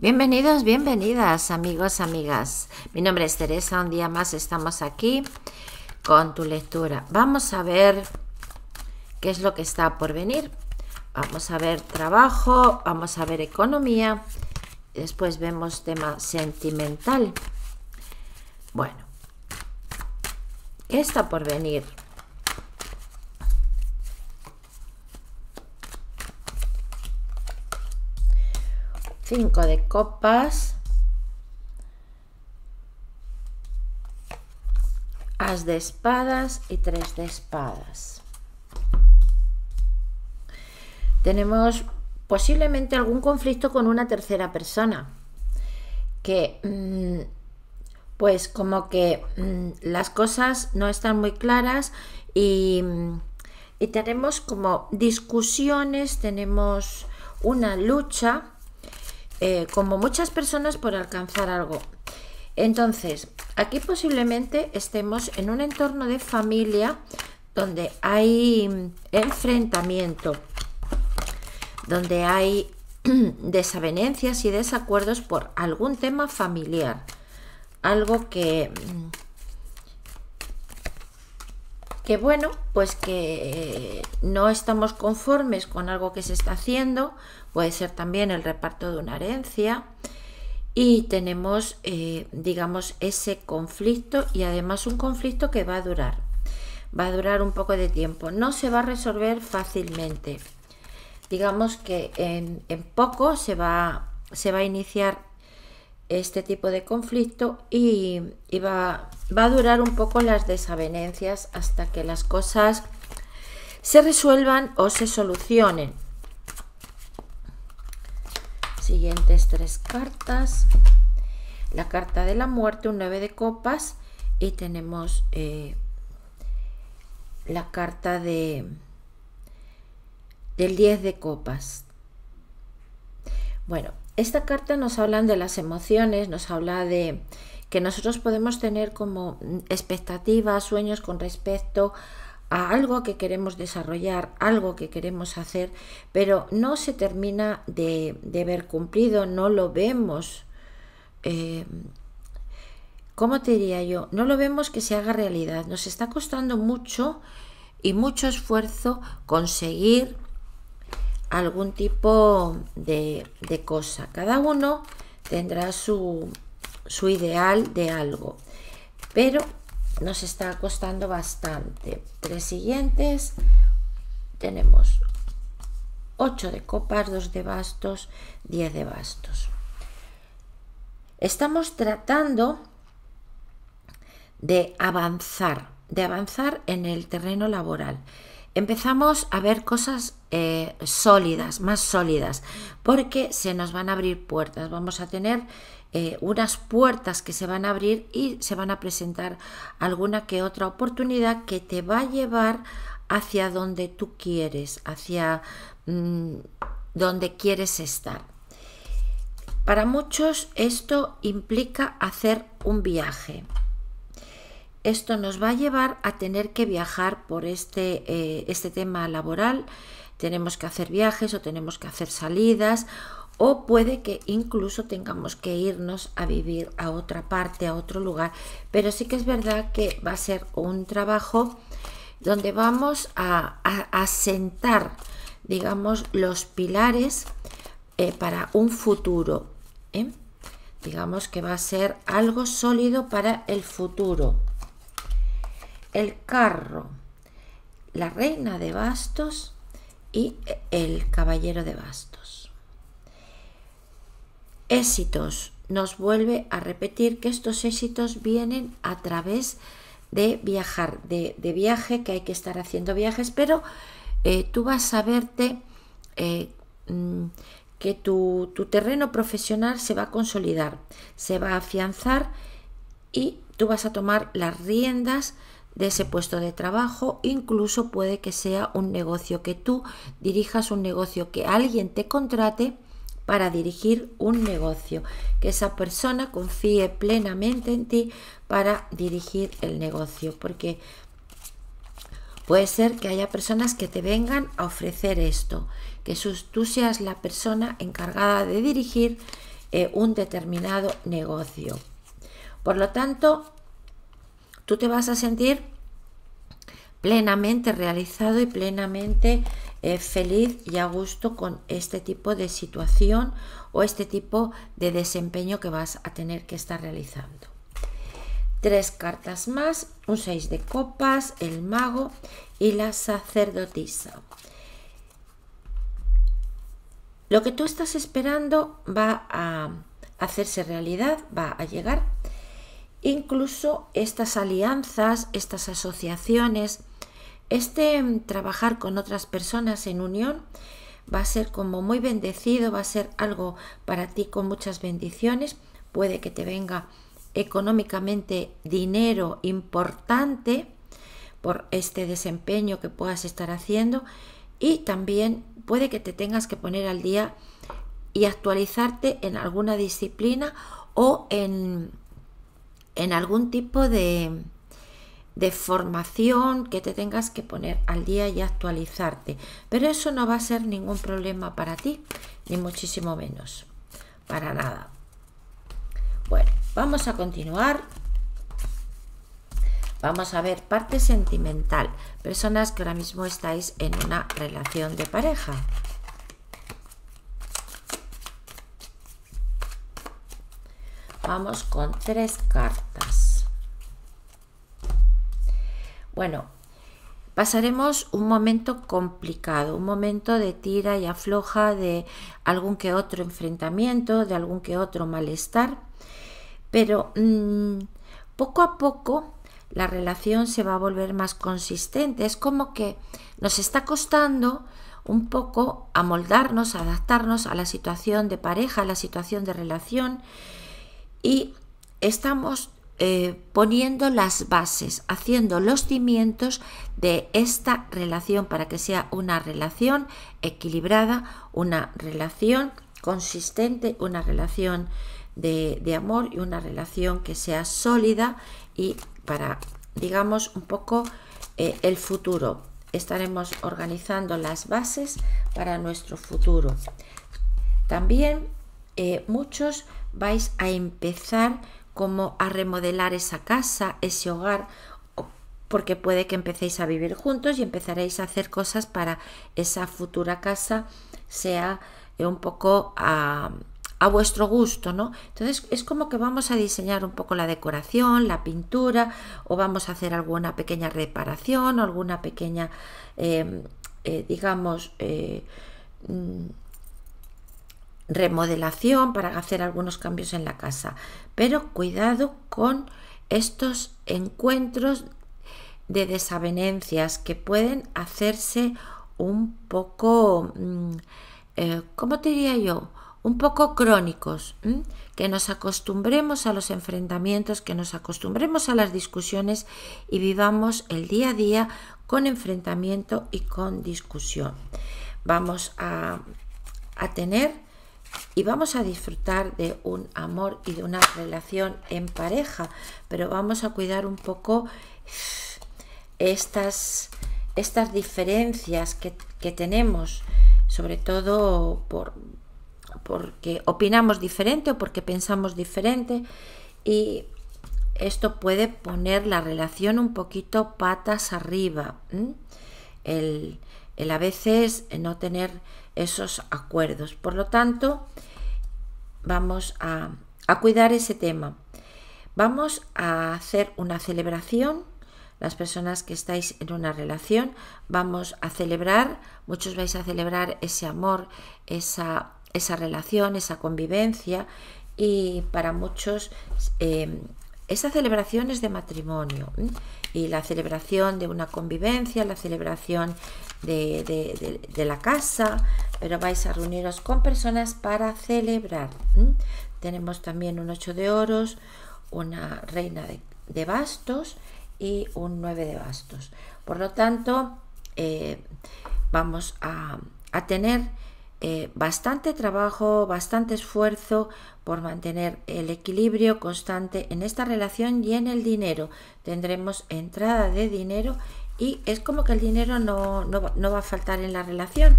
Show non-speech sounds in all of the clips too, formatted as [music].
Bienvenidos, bienvenidas, amigos, amigas. Mi nombre es Teresa, un día más estamos aquí con tu lectura. Vamos a ver qué es lo que está por venir. Vamos a ver trabajo, vamos a ver economía, después vemos tema sentimental. Bueno, ¿qué está por venir? 5 de copas, as de espadas y 3 de espadas. Tenemos posiblemente algún conflicto con una tercera persona, que mm, pues como que mm, las cosas no están muy claras y, mm, y tenemos como discusiones, tenemos una lucha eh, como muchas personas por alcanzar algo. Entonces, aquí posiblemente estemos en un entorno de familia donde hay enfrentamiento, donde hay [clears throat] desavenencias y desacuerdos por algún tema familiar, algo que mm, que bueno, pues que eh, no estamos conformes con algo que se está haciendo, puede ser también el reparto de una herencia, y tenemos, eh, digamos, ese conflicto y además un conflicto que va a durar, va a durar un poco de tiempo, no se va a resolver fácilmente. Digamos que en, en poco se va, se va a iniciar este tipo de conflicto y, va, a durar un poco las desavenencias hasta que las cosas se resuelvan o se solucionen. Siguientes tres cartas. La carta de la muerte, un 9 de copas y tenemos eh, la carta de del 10 de copas. Bueno, esta carta nos habla de las emociones, nos habla de que nosotros podemos tener como expectativas, sueños con respecto a algo que queremos desarrollar, algo que queremos hacer, pero no se termina de, ver cumplido, no lo vemos. Eh, ¿Cómo te diría yo? No lo vemos que se haga realidad. Nos está costando mucho y mucho esfuerzo conseguir algún tipo de, cosa. Cada uno tendrá su, su ideal de algo, pero nos está costando bastante. Tres siguientes, tenemos 8 de copas, 2 de bastos, 10 de bastos. Estamos tratando de avanzar, de avanzar en el terreno laboral empezamos a ver cosas eh, sólidas, más sólidas, porque se nos van a abrir puertas, vamos a tener eh, unas puertas que se van a abrir y se van a presentar alguna que otra oportunidad que te va a llevar hacia donde tú quieres, hacia mm, donde quieres estar. Para muchos esto implica hacer un viaje, esto nos va a llevar a tener que viajar por este, eh, este tema laboral. Tenemos que hacer viajes o tenemos que hacer salidas o puede que incluso tengamos que irnos a vivir a otra parte, a otro lugar. Pero sí que es verdad que va a ser un trabajo donde vamos a, asentar digamos, los pilares eh, para un futuro. ¿eh? Digamos que va a ser algo sólido para el futuro el carro, la reina de bastos y el caballero de bastos. Éxitos. Nos vuelve a repetir que estos éxitos vienen a través de viajar, de, viaje, que hay que estar haciendo viajes, pero eh, tú vas a verte eh, mm, que tu terreno profesional se va a consolidar, se va a afianzar y tú vas a tomar las riendas de ese puesto de trabajo, incluso puede que sea un negocio que tú dirijas, un negocio que alguien te contrate para dirigir un negocio, que esa persona confíe plenamente en ti para dirigir el negocio, porque puede ser que haya personas que te vengan a ofrecer esto, que tú seas la persona encargada de dirigir eh, un determinado negocio. Por lo tanto, tú te vas a sentir plenamente realizado y plenamente eh, feliz y a gusto con este tipo de situación o este tipo de desempeño que vas a tener que estar realizando. Tres cartas más, un seis de copas, el mago y la sacerdotisa. Lo que tú estás esperando va a hacerse realidad, va a llegar Incluso estas alianzas, estas asociaciones, este trabajar con otras personas en unión va a ser como muy bendecido, va a ser algo para ti con muchas bendiciones. Puede que te venga económicamente dinero importante por este desempeño que puedas estar haciendo y también puede que te tengas que poner al día y actualizarte en alguna disciplina o en en algún tipo de, de formación que te tengas que poner al día y actualizarte. Pero eso no va a ser ningún problema para ti, ni muchísimo menos, para nada. Bueno, vamos a continuar. Vamos a ver parte sentimental, personas que ahora mismo estáis en una relación de pareja. Vamos con tres cartas. Bueno, pasaremos un momento complicado, un momento de tira y afloja de algún que otro enfrentamiento, de algún que otro malestar, pero mm, poco a poco la relación se va a volver más consistente. Es como que nos está costando un poco amoldarnos, adaptarnos a la situación de pareja, a la situación de relación y estamos eh, poniendo las bases, haciendo los cimientos de esta relación para que sea una relación equilibrada, una relación consistente, una relación de, amor y una relación que sea sólida y para, digamos, un poco eh, el futuro. Estaremos organizando las bases para nuestro futuro. También eh, muchos vais a empezar como a remodelar esa casa, ese hogar, porque puede que empecéis a vivir juntos y empezaréis a hacer cosas para esa futura casa sea eh, un poco a, a vuestro gusto, ¿no? Entonces es como que vamos a diseñar un poco la decoración, la pintura, o vamos a hacer alguna pequeña reparación, alguna pequeña, em, eh, digamos, eh, mm, remodelación para hacer algunos cambios en la casa. Pero cuidado con estos encuentros de desavenencias que pueden hacerse un poco, mm, eh, como te diría yo? Un poco crónicos, que nos acostumbremos a los enfrentamientos, que nos acostumbremos a las discusiones y vivamos el día a día con enfrentamiento y con discusión. Vamos a, a tener y vamos a disfrutar de un amor y de una relación en pareja, pero vamos a cuidar un poco eh, estas, estas diferencias que, tenemos, sobre todo por, porque opinamos diferente o porque pensamos diferente y esto puede poner la relación un poquito patas arriba. el a veces no tener esos acuerdos. Por lo tanto, vamos a, cuidar ese tema. Vamos a hacer una celebración las personas que estáis en una relación, vamos a celebrar, muchos vais a celebrar ese amor, esa, esa relación, esa convivencia y para muchos eh, esa celebración es de matrimonio y la celebración de una convivencia, la celebración de, la casa, pero vais a reuniros con personas para celebrar. Tenemos también un 8 de oros, una reina de, bastos y un 9 de bastos. Por lo tanto, eh, vamos a, tener eh, bastante trabajo, bastante esfuerzo por mantener el equilibrio constante en esta relación y en el dinero. Tendremos entrada de dinero y es como que el dinero no, va a faltar en la relación.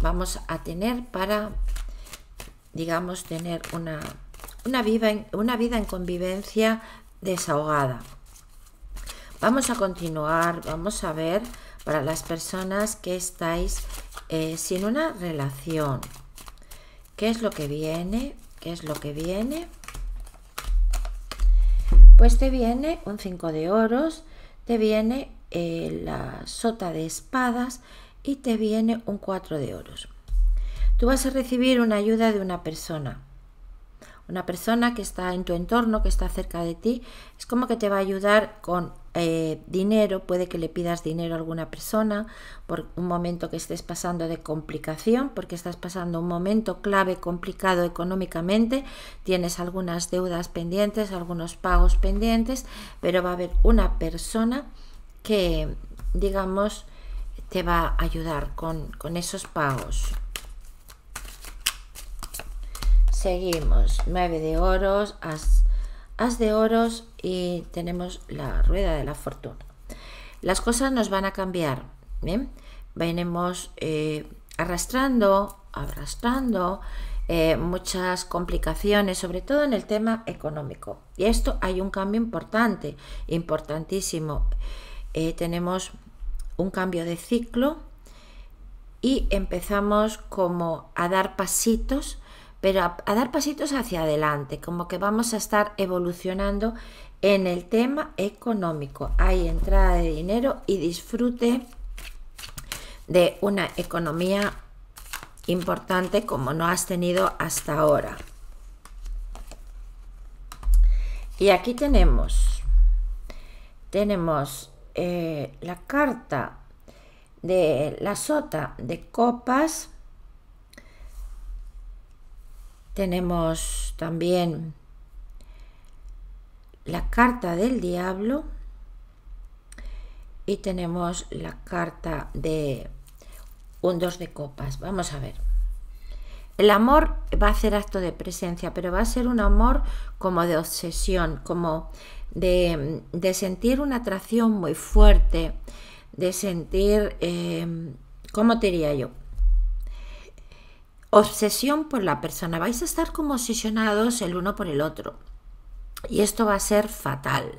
vamos a tener para, digamos, tener una, una, vida en, una vida en convivencia desahogada. Vamos a continuar, vamos a ver para las personas que estáis eh, sin una relación. ¿Qué es lo que viene? ¿Qué es lo que viene? Pues te viene un 5 de oros te viene eh, la sota de espadas y te viene un 4 de oros. Tú vas a recibir una ayuda de una persona. Una persona que está en tu entorno, que está cerca de ti, es como que te va a ayudar con eh, dinero, puede que le pidas dinero a alguna persona por un momento que estés pasando de complicación, porque estás pasando un momento clave complicado económicamente, tienes algunas deudas pendientes, algunos pagos pendientes, pero va a haber una persona que, digamos, te va a ayudar con, esos pagos. Seguimos, 9 de oros, as, as de oros, y tenemos la rueda de la fortuna. Las cosas nos van a cambiar, Venimos eh, arrastrando, arrastrando eh, muchas complicaciones, sobre todo en el tema económico. Y esto hay un cambio importante, importantísimo. Eh, tenemos un cambio de ciclo y empezamos como a dar pasitos pero a, dar pasitos hacia adelante, como que vamos a estar evolucionando en el tema económico. Hay entrada de dinero y disfrute de una economía importante como no has tenido hasta ahora. Y aquí tenemos, tenemos eh, la carta de la sota de copas. Tenemos también la carta del diablo y tenemos la carta de un dos de copas. Vamos a ver. El amor va a hacer acto de presencia, pero va a ser un amor como de obsesión, como de, sentir una atracción muy fuerte, de sentir, eh, ¿cómo te diría yo? Obsesión por la persona. Vais a estar como obsesionados el uno por el otro y esto va a ser fatal.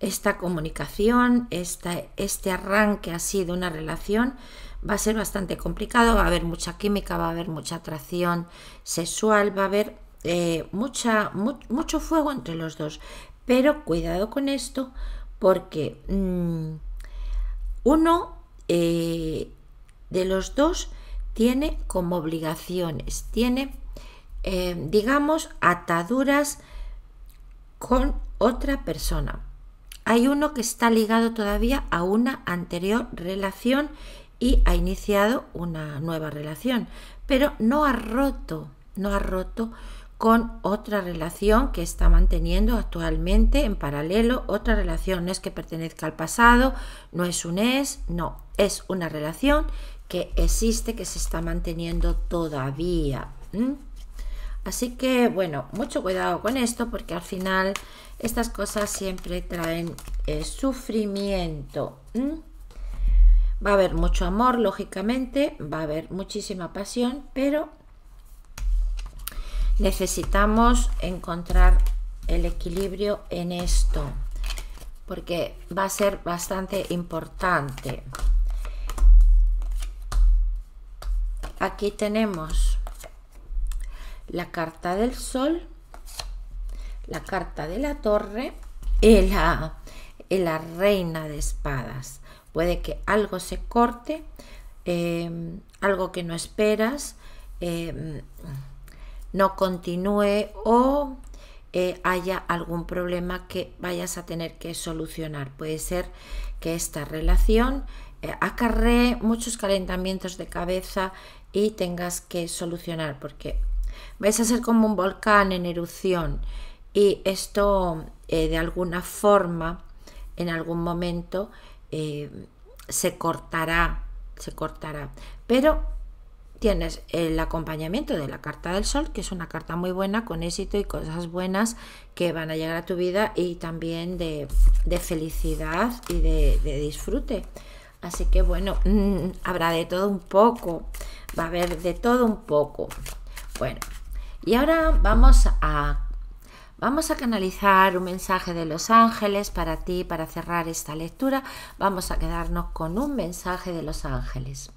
Esta comunicación, este arranque así de una relación va a ser bastante complicado, va a haber mucha química, va a haber mucha atracción sexual, va a haber eh, mucha, mucho fuego entre los dos. Pero cuidado con esto porque mm, uno eh, de los dos tiene como obligaciones, tiene, eh, digamos, ataduras con otra persona. Hay uno que está ligado todavía a una anterior relación y ha iniciado una nueva relación, pero no ha roto, no ha roto con otra relación que está manteniendo actualmente en paralelo, otra relación no es que pertenezca al pasado, no es un es, no, es una relación que existe, que se está manteniendo todavía. Así que bueno, mucho cuidado con esto porque al final estas cosas siempre traen eh, sufrimiento. Va a haber mucho amor, lógicamente, va a haber muchísima pasión, pero necesitamos encontrar el equilibrio en esto porque va a ser bastante importante. Aquí tenemos la carta del sol, la carta de la torre y la, la reina de espadas. Puede que algo se corte, em, algo que no esperas, em, no continúe o eh, haya algún problema que vayas a tener que solucionar. Puede ser que esta relación eh, acarree muchos calentamientos de cabeza y tengas que solucionar porque vais a ser como un volcán en erupción y esto eh, de alguna forma en algún momento eh, se cortará, se cortará. Pero tienes el acompañamiento de la carta del sol, que es una carta muy buena, con éxito y cosas buenas que van a llegar a tu vida y también de, felicidad y de, disfrute. Así que bueno, mm, habrá de todo un poco, va a haber de todo un poco. Bueno, y ahora vamos a, vamos a canalizar un mensaje de los ángeles para ti, para cerrar esta lectura. Vamos a quedarnos con un mensaje de los ángeles.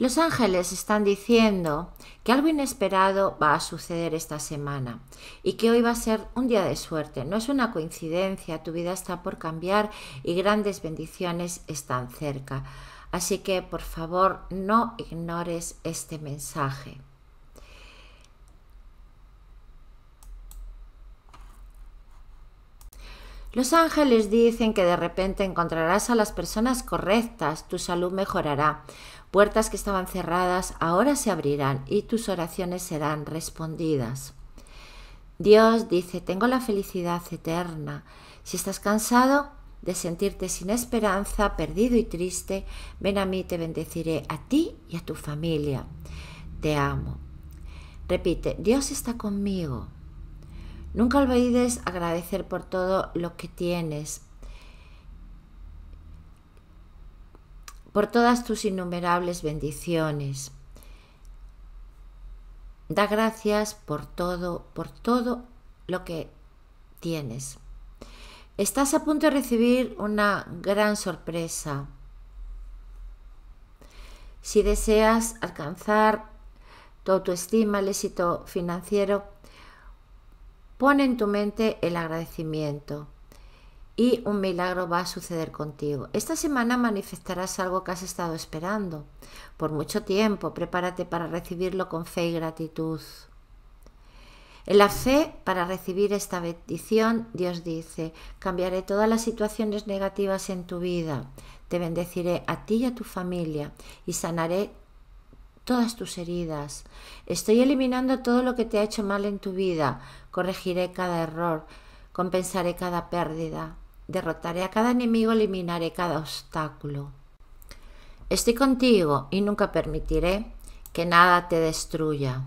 Los ángeles están diciendo que algo inesperado va a suceder esta semana y que hoy va a ser un día de suerte. No es una coincidencia, tu vida está por cambiar y grandes bendiciones están cerca. Así que por favor no ignores este mensaje. Los ángeles dicen que de repente encontrarás a las personas correctas, tu salud mejorará, puertas que estaban cerradas ahora se abrirán y tus oraciones serán respondidas. Dios dice, tengo la felicidad eterna. Si estás cansado de sentirte sin esperanza, perdido y triste, ven a mí, te bendeciré a ti y a tu familia. Te amo. Repite, Dios está conmigo. Nunca olvides agradecer por todo lo que tienes, por todas tus innumerables bendiciones. Da gracias por todo, por todo lo que tienes. Estás a punto de recibir una gran sorpresa. Si deseas alcanzar tu autoestima, el éxito financiero, Pon en tu mente el agradecimiento y un milagro va a suceder contigo. Esta semana manifestarás algo que has estado esperando por mucho tiempo. Prepárate para recibirlo con fe y gratitud. En la fe, para recibir esta bendición, Dios dice, cambiaré todas las situaciones negativas en tu vida, te bendeciré a ti y a tu familia y sanaré todas tus heridas. Estoy eliminando todo lo que te ha hecho mal en tu vida. Corregiré cada error, compensaré cada pérdida, derrotaré a cada enemigo, eliminaré cada obstáculo. Estoy contigo y nunca permitiré que nada te destruya.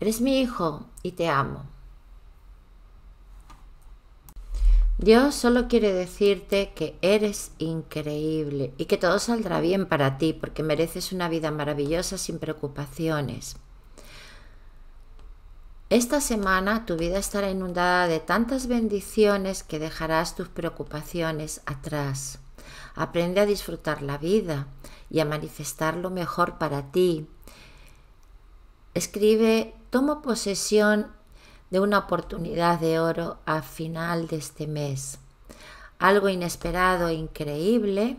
Eres mi hijo y te amo. Dios solo quiere decirte que eres increíble y que todo saldrá bien para ti porque mereces una vida maravillosa sin preocupaciones. Esta semana tu vida estará inundada de tantas bendiciones que dejarás tus preocupaciones atrás. Aprende a disfrutar la vida y a manifestar lo mejor para ti. Escribe, tomo posesión de una oportunidad de oro a final de este mes. Algo inesperado e increíble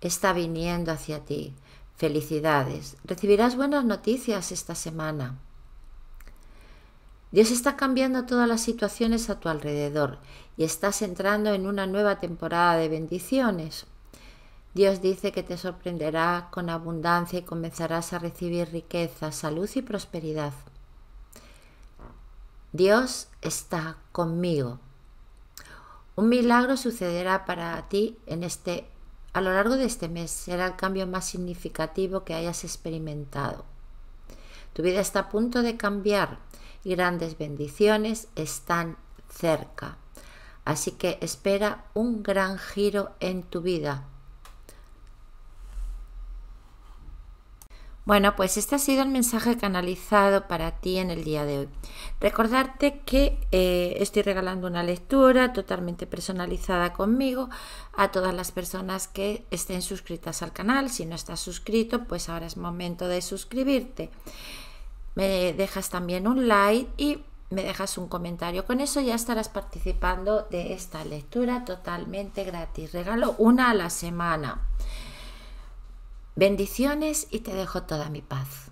está viniendo hacia ti. Felicidades. Recibirás buenas noticias esta semana. Dios está cambiando todas las situaciones a tu alrededor y estás entrando en una nueva temporada de bendiciones. Dios dice que te sorprenderá con abundancia y comenzarás a recibir riqueza, salud y prosperidad. Dios está conmigo. Un milagro sucederá para ti en este, a lo largo de este mes. Será el cambio más significativo que hayas experimentado. Tu vida está a punto de cambiar y grandes bendiciones están cerca. Así que espera un gran giro en tu vida. Bueno, pues este ha sido el mensaje canalizado para ti en el día de hoy. Recordarte que eh, estoy regalando una lectura totalmente personalizada conmigo a todas las personas que estén suscritas al canal. Si no estás suscrito, pues ahora es momento de suscribirte. Me dejas también un like y me dejas un comentario. Con eso ya estarás participando de esta lectura totalmente gratis. Regalo una a la semana. Bendiciones y te dejo toda mi paz.